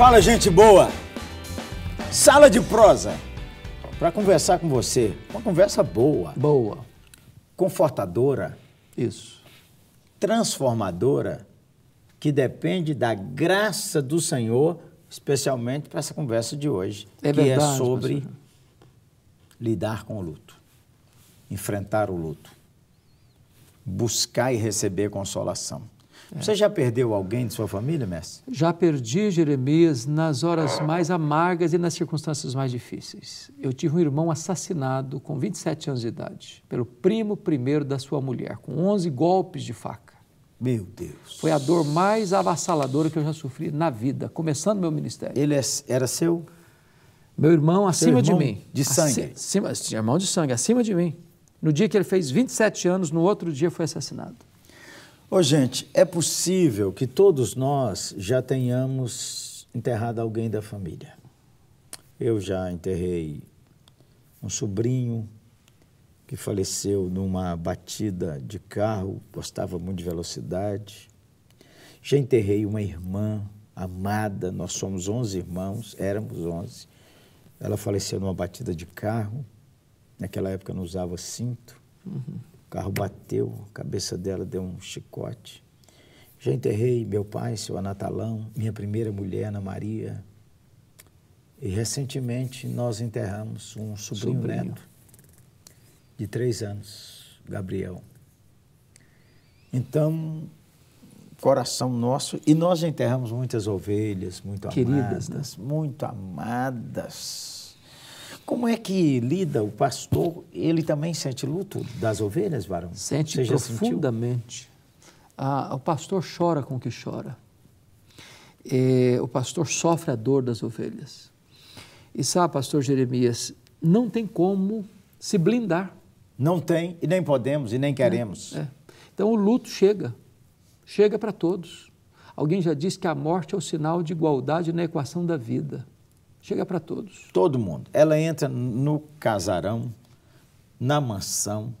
Fala, gente boa! Sala de prosa para conversar com você. Uma conversa boa. Boa. Confortadora. Isso. Transformadora, que depende da graça do Senhor, especialmente para essa conversa de hoje, é que é verdade, é sobre pastor. lidar com o luto, enfrentar o luto, buscar e receber consolação. Você já perdeu alguém de sua família, mestre? Já perdi, Jeremias, nas horas mais amargas e nas circunstâncias mais difíceis. Eu tive um irmão assassinado com 27 anos de idade, pelo primo primeiro da sua mulher, com 11 golpes de faca. Meu Deus. Foi a dor mais avassaladora que eu já sofri na vida, começando meu ministério. Ele é, era seu? Meu irmão acima irmão de mim. De sangue? Acima, irmão de sangue, acima de mim. No dia que ele fez 27 anos, no outro dia foi assassinado. Ô, gente, é possível que todos nós já tenhamos enterrado alguém da família. Eu já enterrei um sobrinho que faleceu numa batida de carro, gostava muito de velocidade. Já enterrei uma irmã amada, nós somos 11 irmãos, éramos 11. Ela faleceu numa batida de carro, naquela época não usava cinto. Uhum. O carro bateu, a cabeça dela deu um chicote. Já enterrei meu pai, seu Anatalão, minha primeira mulher, Ana Maria. E recentemente nós enterramos um sobrinho, sobrinho. neto de três anos, Gabriel. Então, coração nosso, e nós enterramos muitas ovelhas, muito Queridas, amadas, né? muito amadas como é que lida o pastor? Ele também sente luto das ovelhas, varão? Sente Você profundamente. Ah, o pastor chora com o que chora. É, o pastor sofre a dor das ovelhas. E sabe, pastor Jeremias, não tem como se blindar. Não tem, e nem podemos, e nem né? queremos. É, é. Então o luto chega, chega para todos. Alguém já disse que a morte é o sinal de igualdade na equação da vida. Chega para todos. Todo mundo. Ela entra no casarão, na mansão,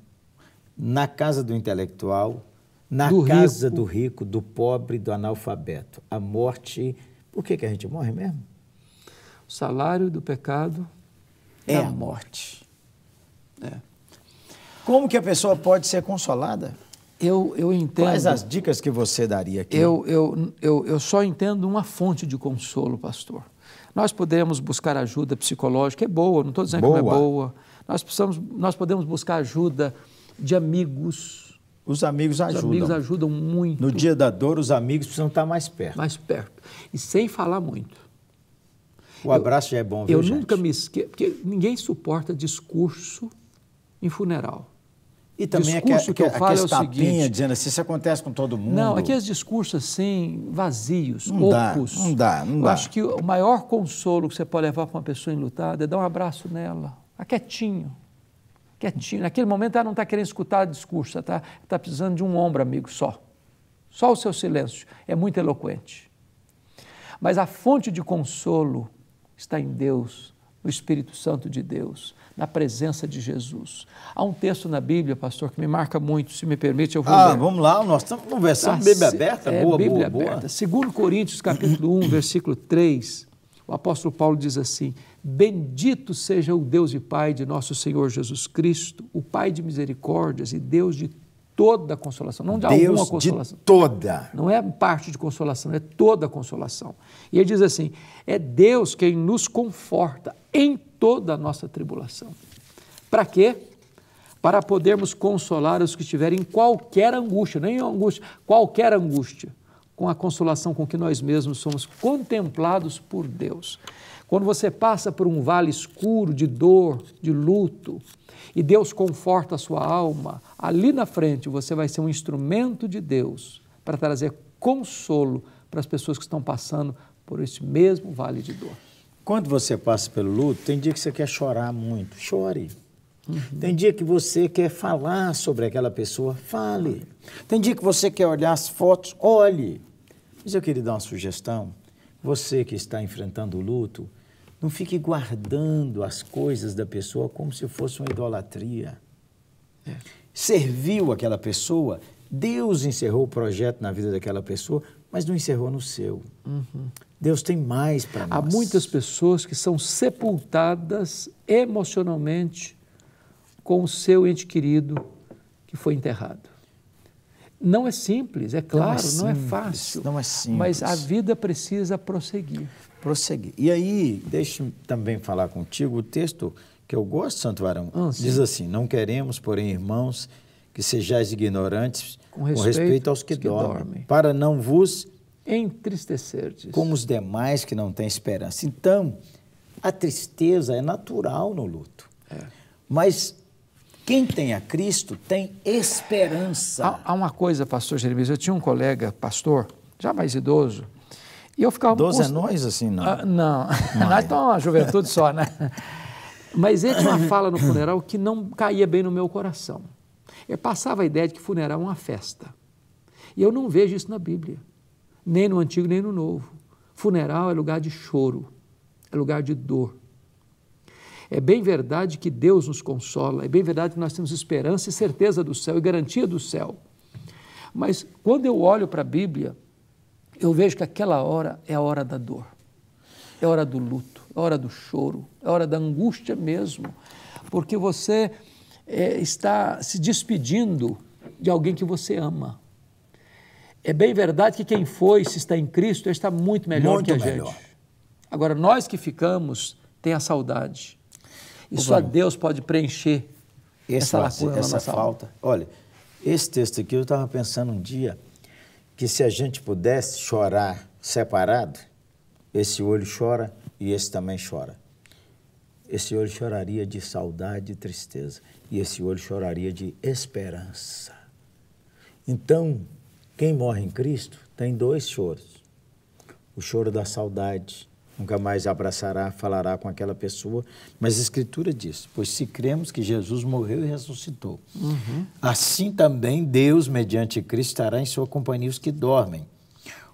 na casa do intelectual, na do casa rico. do rico, do pobre, do analfabeto. A morte. Por que, que a gente morre mesmo? O salário do pecado é, é a morte. É. Como que a pessoa pode ser consolada? Eu, eu entendo. Quais as dicas que você daria aqui? Eu, eu, eu, eu só entendo uma fonte de consolo, pastor. Nós podemos buscar ajuda psicológica, é boa, não estou dizendo boa. que não é boa. Nós, precisamos, nós podemos buscar ajuda de amigos. Os amigos ajudam. Os amigos ajudam muito. No dia da dor, os amigos precisam estar mais perto. Mais perto. E sem falar muito. O abraço eu, já é bom, viu, Eu gente? nunca me esqueço, porque ninguém suporta discurso em funeral. E também é discurso que, que eu falo é o seguinte... dizendo assim, isso acontece com todo mundo. Não, aqueles é discursos assim, vazios, não opos. Dá, não dá, não eu dá. acho que o maior consolo que você pode levar para uma pessoa enlutada é dar um abraço nela, a tá quietinho. Quietinho. Naquele momento ela não está querendo escutar discurso, está tá precisando de um ombro amigo só. Só o seu silêncio é muito eloquente. Mas a fonte de consolo está em Deus, no Espírito Santo de Deus na presença de Jesus. Há um texto na Bíblia, pastor, que me marca muito, se me permite, eu vou Ah, ler. vamos lá, nós estamos conversando, tá, Bíblia aberta, é, boa, Bíblia boa, aberta. boa. 2 Coríntios, capítulo 1, versículo 3, o apóstolo Paulo diz assim, Bendito seja o Deus e Pai de nosso Senhor Jesus Cristo, o Pai de misericórdias e Deus de toda consolação, não de Deus alguma consolação. De toda. Não é parte de consolação, é toda consolação. E ele diz assim: é Deus quem nos conforta em toda a nossa tribulação. Para quê? Para podermos consolar os que estiverem em qualquer angústia, nem angústia, qualquer angústia, com a consolação com que nós mesmos somos contemplados por Deus. Quando você passa por um vale escuro de dor, de luto, e Deus conforta a sua alma, ali na frente você vai ser um instrumento de Deus para trazer consolo para as pessoas que estão passando por esse mesmo vale de dor. Quando você passa pelo luto, tem dia que você quer chorar muito, chore. Uhum. Tem dia que você quer falar sobre aquela pessoa, fale. Tem dia que você quer olhar as fotos, olhe. Mas eu queria dar uma sugestão. Você que está enfrentando o luto, não fique guardando as coisas da pessoa como se fosse uma idolatria. É. Serviu aquela pessoa, Deus encerrou o projeto na vida daquela pessoa, mas não encerrou no seu. Uhum. Deus tem mais para nós. Há muitas pessoas que são sepultadas emocionalmente com o seu ente querido que foi enterrado. Não é simples, é, é claro, não é, simples, não é fácil. Não é simples. Mas a vida precisa prosseguir prosseguir. E aí, deixe-me também falar contigo o texto que eu gosto, Santo Varão. Ah, diz assim: Não queremos, porém, irmãos, que sejais ignorantes com respeito, com respeito aos que, que dormem, dormem, para não vos entristecerdes como os demais que não têm esperança. Então, a tristeza é natural no luto. É. Mas quem tem a Cristo tem esperança. Há, há uma coisa, pastor Jeremias. Eu tinha um colega, pastor, já mais idoso, e eu ficava... Doze anões, assim, não? Ah, não, nós estamos é uma juventude só, né? Mas ele tinha uma fala no funeral que não caía bem no meu coração. Eu passava a ideia de que funeral é uma festa. E eu não vejo isso na Bíblia, nem no Antigo, nem no Novo. Funeral é lugar de choro, é lugar de dor. É bem verdade que Deus nos consola, é bem verdade que nós temos esperança e certeza do céu e garantia do céu. Mas quando eu olho para a Bíblia, eu vejo que aquela hora é a hora da dor, é a hora do luto, é a hora do choro, é a hora da angústia mesmo, porque você é, está se despedindo de alguém que você ama. É bem verdade que quem foi, se está em Cristo, está muito melhor muito que a melhor. gente. Agora, nós que ficamos, tem a saudade. E Ô, só Deus pode preencher essa, essa lacuna essa falta. Alma. Olha, esse texto aqui eu estava pensando um dia que se a gente pudesse chorar separado, esse olho chora e esse também chora. Esse olho choraria de saudade e tristeza, e esse olho choraria de esperança. Então, quem morre em Cristo tem dois choros: o choro da saudade nunca mais abraçará, falará com aquela pessoa. Mas a Escritura diz: pois se cremos que Jesus morreu e ressuscitou, uhum. assim também Deus, mediante Cristo, estará em sua companhia os que dormem.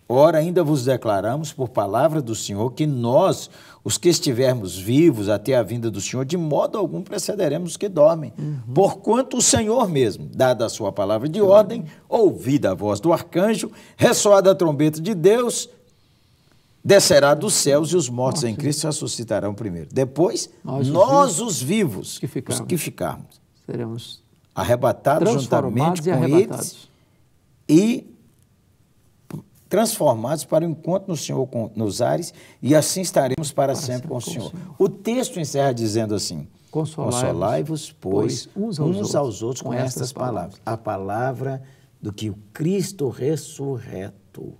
Ora, ainda vos declaramos por palavra do Senhor que nós, os que estivermos vivos até a vinda do Senhor, de modo algum precederemos os que dormem. Uhum. Porquanto o Senhor mesmo, dada a sua palavra de ordem, ouvida a voz do arcanjo, ressoada a trombeta de Deus, descerá dos céus e os mortos Nossa. em né? Cristo ressuscitarão primeiro. Depois, nós, nós os, vivos, os, que ficarmos, os que ficarmos seremos arrebatados juntamente com arrebatados. eles e transformados para o encontro no Senhor com, nos ares e assim estaremos para, para sempre, com o Senhor. Senhor. O texto encerra dizendo assim: Consolai-vos, pois, uns, aos, uns outros, aos, outros, com, com estas palavras. palavras. A palavra do que o Cristo ressurreto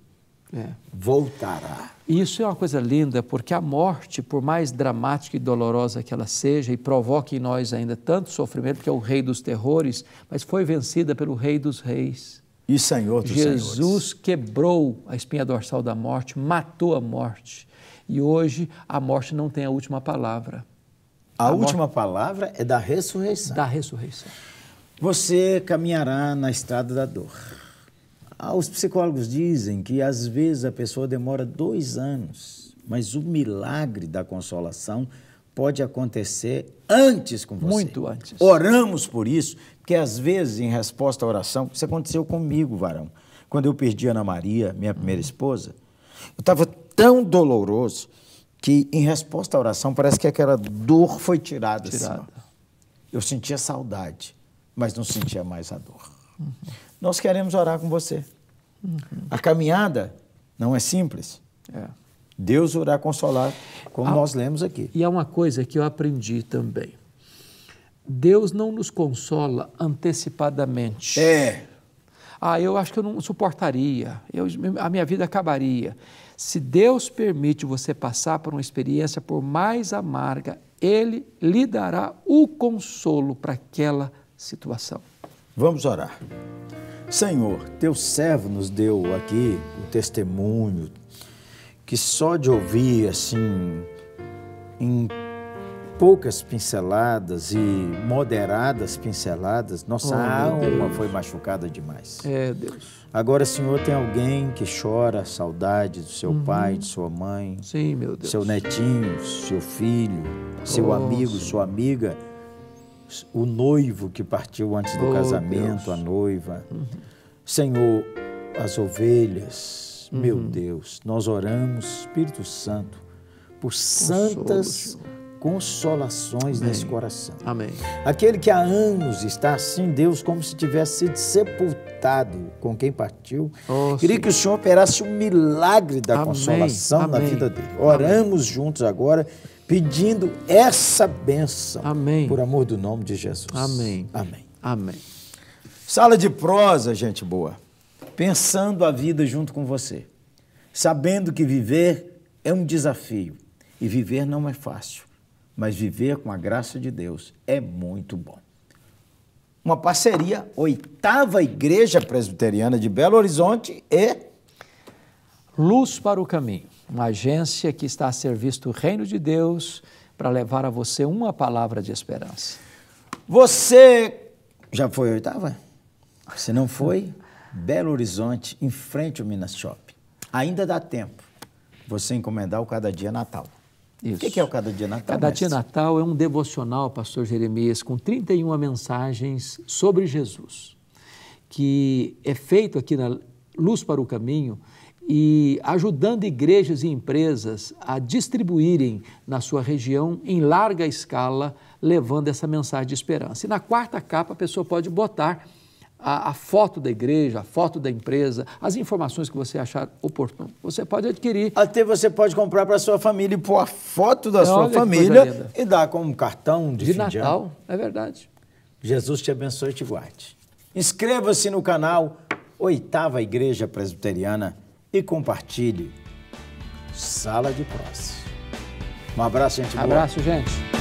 é. Voltará. isso é uma coisa linda, porque a morte, por mais dramática e dolorosa que ela seja, e provoque em nós ainda tanto sofrimento, porque é o rei dos terrores, mas foi vencida pelo rei dos reis. E Senhor dos Jesus senhores. quebrou a espinha dorsal da morte, matou a morte. E hoje a morte não tem a última palavra. A, a última morte... palavra é da ressurreição. Da ressurreição. Você caminhará na estrada da dor. Ah, os psicólogos dizem que às vezes a pessoa demora dois anos, mas o milagre da consolação pode acontecer antes com você. Muito antes. Oramos por isso, porque às vezes, em resposta à oração, isso aconteceu comigo, varão. Quando eu perdi Ana Maria, minha primeira uhum. esposa, eu estava tão doloroso que, em resposta à oração, parece que aquela dor foi tirada. tirada. Assim, eu sentia saudade, mas não sentia mais a dor. Uhum nós queremos orar com você. Uhum. A caminhada não é simples. É. Deus irá consolar, como ah, nós lemos aqui. E há uma coisa que eu aprendi também. Deus não nos consola antecipadamente. É. Ah, eu acho que eu não suportaria, eu, a minha vida acabaria. Se Deus permite você passar por uma experiência, por mais amarga, Ele lhe dará o consolo para aquela situação. Vamos orar. Senhor, teu servo nos deu aqui o testemunho que só de ouvir assim em poucas pinceladas e moderadas pinceladas, nossa oh, alma foi machucada demais. É, Deus. Agora, Senhor, tem alguém que chora saudade do seu uhum. pai, de sua mãe, Sim, meu Deus. seu netinho, seu filho, seu oh, amigo, sua amiga o noivo que partiu antes do oh, casamento, Deus. a noiva. Uhum. Senhor, as ovelhas. Uhum. Meu Deus, nós oramos, Espírito Santo, por santas consolações Amém. nesse coração. Amém. Aquele que há anos está assim, Deus, como se tivesse sido sepultado com quem partiu. Oh, Queria Senhor. que o Senhor operasse um milagre da Amém. consolação Amém. na vida dele. Oramos juntos agora pedindo essa bênção, Amém. Por amor do nome de Jesus. Amém. Amém. Amém. Sala de prosa, gente boa. Pensando a vida junto com você. Sabendo que viver é um desafio e viver não é fácil, mas viver com a graça de Deus é muito bom. Uma parceria, oitava Igreja Presbiteriana de Belo Horizonte e Luz para o Caminho uma agência que está a serviço do reino de Deus para levar a você uma palavra de esperança. Você já foi oitava? Se não foi, Belo Horizonte, em frente ao Minas Shop. Ainda dá tempo você encomendar o Cada Dia Natal. Isso. O que é o Cada Dia Natal? Cada mestre? Dia Natal é um devocional, pastor Jeremias, com 31 mensagens sobre Jesus, que é feito aqui na Luz para o Caminho e ajudando igrejas e empresas a distribuírem na sua região em larga escala, levando essa mensagem de esperança. E na quarta capa, a pessoa pode botar a, a, foto da igreja, a foto da empresa, as informações que você achar oportuno. Você pode adquirir. Até você pode comprar para sua família e pôr a foto da é, sua família e dar como cartão de, de Natal. É verdade. Jesus te abençoe e te guarde. Inscreva-se no canal Oitava Igreja Presbiteriana e compartilhe. Sala de Prosse. Um abraço, gente. Abraço, gente.